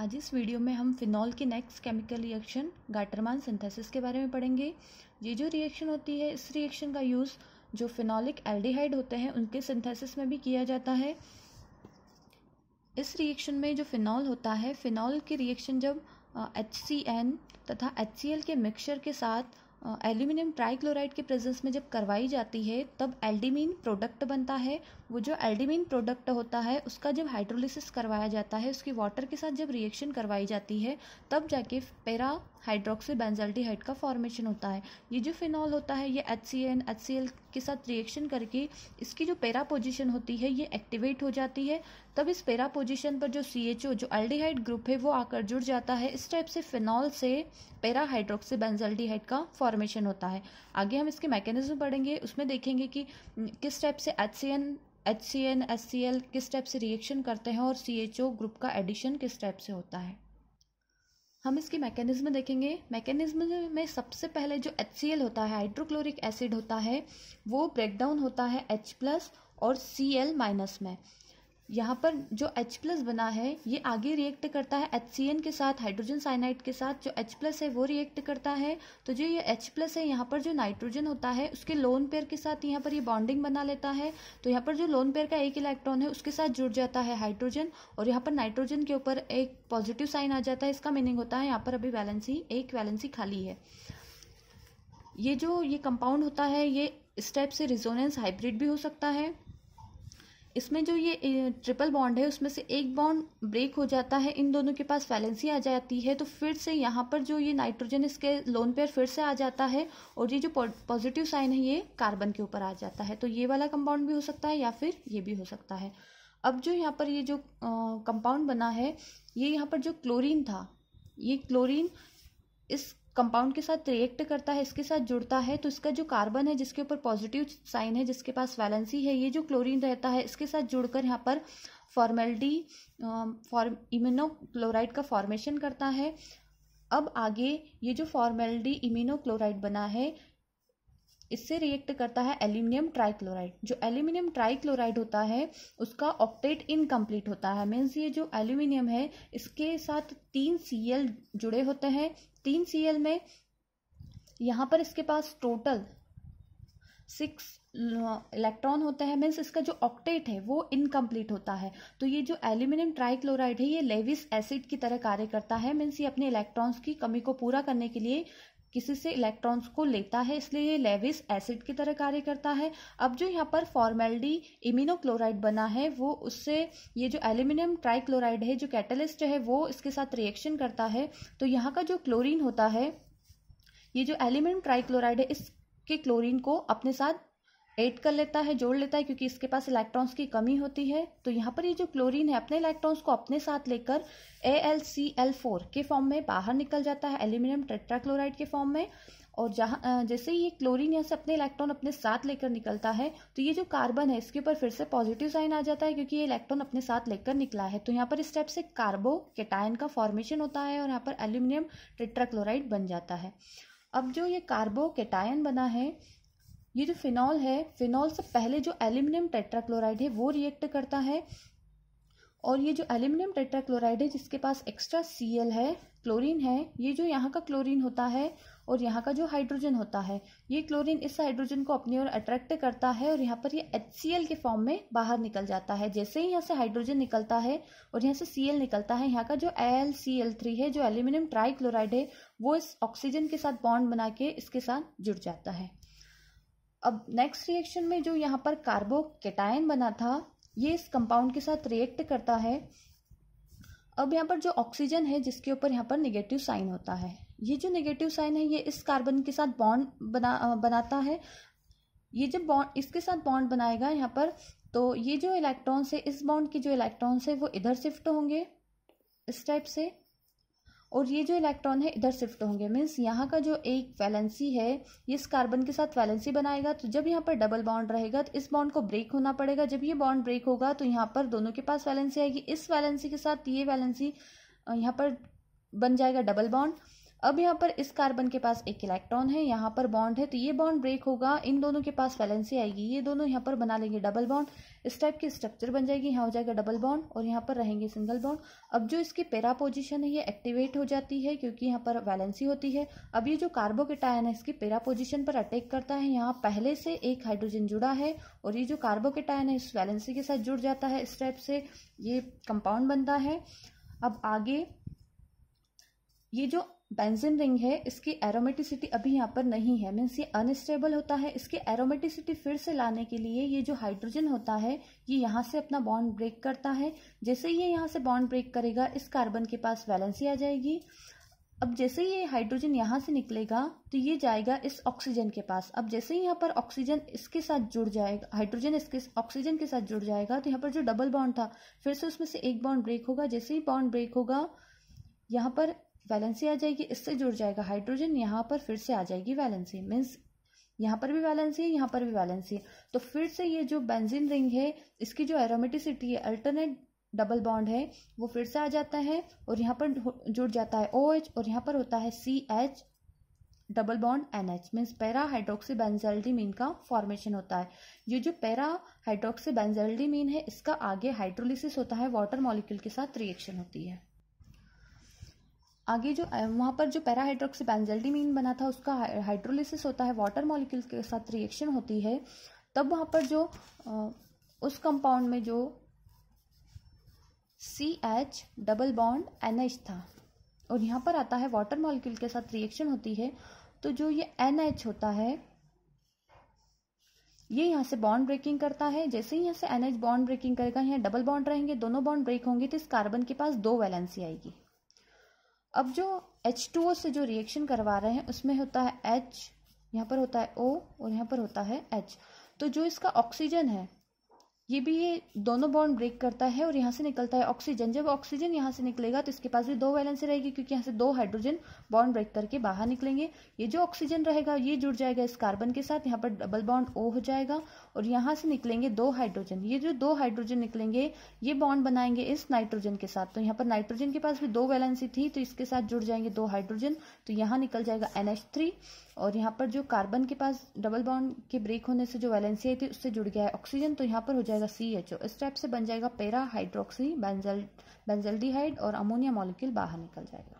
आज इस वीडियो में हम फिनॉल की next chemical reaction Gattermann synthesis के बारे में पढ़ेंगे ये जो रिएक्शन होती है इस रिएक्शन का यूज़ जो फिनॉलिक एल्डिहाइड होते हैं उनके सिंथेसिस में भी किया जाता है इस रिएक्शन में जो फिनॉल होता है फिनॉल की रिएक्शन जब एच तथा एच के मिक्सचर के साथ एल्यूमिनियम ट्राईक्लोराइड के प्रेजेंस में जब करवाई जाती है तब एल्डीमिन प्रोडक्ट बनता है वो जो एल्डिमिन प्रोडक्ट होता है उसका जब हाइड्रोलिसिस करवाया जाता है उसकी वाटर के साथ जब रिएक्शन करवाई जाती है तब जाके पेरा हाइड्रोक्सी बेंजल्डिहाइड का फॉर्मेशन होता है ये जो फिनॉल होता है ये H C N H C L के साथ रिएक्शन करके इसकी जो पेरा पोजिशन होती है ये एक्टिवेट हो जाती है तब इस पेरा पोजिशन पर जो सी एच ओ जो एल्डीहाइड ग्रुप है वो आकर जुड़ जाता है इस टाइप से फिनॉल से पेरा हाइड्रोक्सी बेंजल्डिहाइड का फॉर्मेशन होता है आगे हम इसके मैकेनिज्म पढ़ेंगे उसमें देखेंगे कि किस टाइप से H C N H C N S C L किस टाइप से रिएक्शन करते हैं और सी एच ओ ग्रुप का एडिशन किस टाइप से होता है हम इसकी मैकेनिज्म देखेंगे मैकेनिज्म में सबसे पहले जो एच सी एल होता है हाइड्रोक्लोरिक एसिड होता है वो ब्रेकडाउन होता है एच प्लस और सी एल माइनस में यहाँ पर जो H प्लस बना है ये आगे रिएक्ट करता है HCN के साथ हाइड्रोजन साइनाइड के साथ जो H प्लस है वो रिएक्ट करता है तो जो ये H प्लस है यहाँ पर जो नाइट्रोजन होता है उसके लोन पेयर के साथ यहाँ पर ये बॉन्डिंग बना लेता है तो यहाँ पर जो लोन पेयर का एक इलेक्ट्रॉन है उसके साथ जुड़ जाता है हाइड्रोजन और यहाँ पर नाइट्रोजन के ऊपर एक पॉजिटिव साइन आ जाता है इसका मीनिंग होता है यहाँ पर अभी वैलेंसी एक वैलेंसी खाली है ये जो ये कंपाउंड होता है ये इस टाइप से रिजोनेंस हाइब्रिड भी हो सकता है इसमें जो ये ट्रिपल बॉन्ड है उसमें से एक बॉन्ड ब्रेक हो जाता है इन दोनों के पास वैलेंसी आ जाती है तो फिर से यहाँ पर जो ये नाइट्रोजन इसके लोन पेयर फिर से आ जाता है और ये जो पॉजिटिव साइन है ये कार्बन के ऊपर आ जाता है तो ये वाला कंपाउंड भी हो सकता है या फिर ये भी हो सकता है अब जो यहाँ पर ये जो कंपाउंड बना है ये यहाँ पर जो क्लोरीन था ये क्लोरीन इस कंपाउंड के साथ रिएक्ट करता है इसके साथ जुड़ता है तो इसका जो कार्बन है जिसके ऊपर पॉजिटिव साइन है जिसके पास वैलेंसी है ये जो क्लोरीन रहता है इसके साथ जुड़कर यहाँ पर फॉर्मेलिटी फॉर्म इमिनो क्लोराइड का फॉर्मेशन करता है अब आगे ये जो फॉर्मेलिटी इमिनो क्लोराइड बना है इससे रिएक्ट करता है एल्यूमिनियम ट्राइक्लोराइड जो एल्यूमिनियम ट्राइक्लोराइड होता है उसका ऑक्टेट इनकम्प्लीट होता है मीन्स ये जो एल्यूमिनियम है इसके साथ तीन सी जुड़े होते हैं तीन सी में यहाँ पर इसके पास टोटल सिक्स इलेक्ट्रॉन होता है मीन्स इसका जो ऑक्टेट है वो इनकम्प्लीट होता है तो ये जो एल्यूमिनियम ट्राइक्लोराइड है ये लेविस एसिड की तरह कार्य करता है मीन्स ये अपने इलेक्ट्रॉन्स की कमी को पूरा करने के लिए किसी से इलेक्ट्रॉन्स को लेता है इसलिए ये लेविस एसिड की तरह कार्य करता है अब जो यहाँ पर फॉर्मेल्डी इमिनोक्लोराइड बना है वो उससे ये जो एल्यूमिनियम ट्राइक्लोराइड है जो कैटलिस्ट है वो इसके साथ रिएक्शन करता है तो यहाँ का जो क्लोरीन होता है ये जो एल्यूमिनियम ट्राइक्लोराइड है इसके क्लोरीन को अपने साथ ऐड कर लेता है जोड़ लेता है क्योंकि इसके पास इलेक्ट्रॉन्स की कमी होती है तो यहाँ पर ये जो क्लोरीन है अपने इलेक्ट्रॉन्स को अपने साथ लेकर A L C L four के फॉर्म में बाहर निकल जाता है एल्यूमिनियम ट्रेट्राक्लोराइड के फॉर्म में और जहाँ जैसे ये क्लोरीन यहाँ से अपने इलेक्ट्रॉन अपने साथ लेकर निकलता है तो ये जो कार्बन है इसके ऊपर फिर से पॉजिटिव साइन आ जाता है क्योंकि ये इलेक्ट्रॉन अपने साथ लेकर निकला है तो यहाँ पर इस टाइप से कार्बो केटायन का फॉर्मेशन होता है और यहाँ पर एल्यूमिनियम टेट्राक्लोराइड बन जाता है अब जो ये कार्बो केटायन बना है ये जो फिनॉल है फिनॉल से पहले जो एल्यूमिनियम टेट्राक्लोराइड है वो रिएक्ट करता है और ये जो एल्यूमिनियम टेट्राक्लोराइड है जिसके पास एक्स्ट्रा सी है क्लोरीन है ये जो यहाँ का क्लोरीन होता है और यहाँ का जो हाइड्रोजन होता है ये क्लोरीन इस हाइड्रोजन को अपनी ओर अट्रैक्ट करता है और यहाँ पर ये एच के फॉर्म में बाहर निकल जाता है जैसे ही यहाँ से हाइड्रोजन निकलता है और यहाँ से सी निकलता है यहाँ का जो एल सी है जो एल्यूमिनियम ट्राई है वो इस ऑक्सीजन के साथ बॉन्ड बना के इसके साथ जुड़ जाता है अब नेक्स्ट रिएक्शन में जो यहाँ पर कार्बोकेटायन बना था ये इस कंपाउंड के साथ रिएक्ट करता है अब यहाँ पर जो ऑक्सीजन है जिसके ऊपर यहाँ पर निगेटिव साइन होता है ये जो निगेटिव साइन है ये इस कार्बन के साथ बॉन्ड बना बनाता है ये जब बॉन्ड इसके साथ बॉन्ड बनाएगा यहाँ पर तो ये जो इलेक्ट्रॉन्स है इस बॉन्ड के जो इलेक्ट्रॉन्स है वो इधर शिफ्ट होंगे इस टाइप से और ये जो इलेक्ट्रॉन है इधर शिफ्ट होंगे मीन्स यहाँ का जो एक वैलेंसी है ये इस कार्बन के साथ वैलेंसी बनाएगा तो जब यहाँ पर डबल बॉन्ड रहेगा तो इस बॉन्ड को ब्रेक होना पड़ेगा जब ये बॉन्ड ब्रेक होगा तो यहाँ पर दोनों के पास वैलेंसी आएगी इस वैलेंसी के साथ ये वैलेंसी यहाँ पर बन जाएगा डबल बॉन्ड अब यहाँ पर इस कार्बन के पास एक इलेक्ट्रॉन है यहाँ पर बॉन्ड है तो ये बॉन्ड ब्रेक होगा इन दोनों के पास वैलेंसी आएगी ये दोनों यहाँ पर बना लेंगे डबल बॉन्ड इस टाइप की स्ट्रक्चर बन जाएगी यहाँ हो जाएगा डबल बॉन्ड और यहाँ पर रहेंगे सिंगल बॉन्ड अब जो इसकी पेरा पोजिशन है ये एक्टिवेट हो जाती है क्योंकि यहाँ पर वैलेंसी होती है अब ये जो कार्बोकेटायन है इसकी पेरा पोजिशन पर अटैक करता है यहाँ पहले से एक हाइड्रोजन जुड़ा है और ये जो कार्बोकेटायन है इस वैलेंसी के साथ जुड़ जाता है इस टाइप से ये कंपाउंड बनता है अब आगे ये जो बेंजिन रिंग है इसकी एरोमेटिसिटी अभी यहाँ पर नहीं है मीन्स ये अनस्टेबल होता है इसके एरोमेटिसिटी फिर से लाने के लिए ये जो हाइड्रोजन होता है ये यहाँ से अपना बॉन्ड ब्रेक करता है जैसे ये यहाँ से बॉन्ड ब्रेक करेगा इस कार्बन के पास वैलेंसी आ जाएगी अब जैसे ही ये हाइड्रोजन यहाँ से निकलेगा तो ये जाएगा इस ऑक्सीजन के पास अब जैसे ही यहाँ पर ऑक्सीजन इसके साथ जुड़ जाएगा हाइड्रोजन इसके ऑक्सीजन के साथ जुड़ जाएगा तो यहाँ पर जो डबल बॉन्ड था फिर से उसमें से एक बॉन्ड ब्रेक होगा जैसे ही बॉन्ड ब्रेक होगा यहाँ पर वैलेंसी आ जाएगी इससे जुड़ जाएगा हाइड्रोजन यहाँ पर फिर से आ जाएगी वैलेंसी मीन्स यहाँ पर भी वैलेंसी है यहाँ पर भी वैलेंसी है तो फिर से ये जो बेंजीन रिंग है इसकी जो एरोमेटिसिटी है अल्टरनेट डबल बॉन्ड है वो फिर से आ जाता है और यहाँ पर जुड़ जाता है ओ OH और यहाँ पर होता है C H double bond N H means para hydroxy mean का फॉर्मेशन होता है ये जो पैरा हाइड्रोक्सी मीन है इसका आगे हाइड्रोलिसिस होता है वाटर मॉलिक्यूल के साथ रिएक्शन होती है आगे जो वहाँ पर जो पैराहाइड्रोक्सीबेंजल्डीमीन बना था उसका हाइड्रोलिसिस होता है वाटर मॉलिक्यूल के साथ रिएक्शन होती है तब वहाँ पर जो उस कंपाउंड में जो C H double bond N H था और यहाँ पर आता है वाटर मॉलिक्यूल के साथ रिएक्शन होती है तो जो ये एन एच होता है ये यहाँ से बॉन्ड ब्रेकिंग करता है जैसे ही यहाँ से एन एच बॉन्ड ब्रेकिंग करेगा यहाँ डबल बॉन्ड रहेंगे दोनों बॉन्ड ब्रेक होंगे तो इस कार्बन के पास दो वैलेंसी आएगी अब जो एच टू ओ से जो रिएक्शन करवा रहे हैं उसमें होता है एच यहाँ पर होता है ओ और यहाँ पर होता है एच तो जो इसका ऑक्सीजन है ये भी ये दोनों बॉन्ड ब्रेक करता है और यहाँ से निकलता है ऑक्सीजन जब ऑक्सीजन यहाँ से निकलेगा तो इसके पास भी दो वैलेंसी रहेगी क्योंकि यहाँ से दो हाइड्रोजन बॉन्ड ब्रेक करके बाहर निकलेंगे ये जो ऑक्सीजन रहेगा ये जुड़ जाएगा इस कार्बन के साथ यहाँ पर डबल बॉन्ड ओ हो जाएगा और यहाँ से निकलेंगे दो हाइड्रोजन ये जो दो हाइड्रोजन निकलेंगे ये बॉन्ड बनाएंगे इस नाइट्रोजन के साथ तो यहाँ पर नाइट्रोजन के पास भी दो वैलेंसी थी तो इसके साथ जुड़ जाएंगे दो हाइड्रोजन तो यहाँ निकल जाएगा एन और यहाँ पर जो कार्बन के पास डबल बॉन्ड के ब्रेक होने से जो वैलेंसी आई थी उससे जुड़ गया है ऑक्सीजन तो यहाँ पर हो जाएगा जाएगा सी एच ओ इस टाइप से बन जाएगा पेरा हाइड्रोक्सी बेंजल बेंजलडीहाइड और अमोनिया मॉलिक्यूल बाहर निकल जाएगा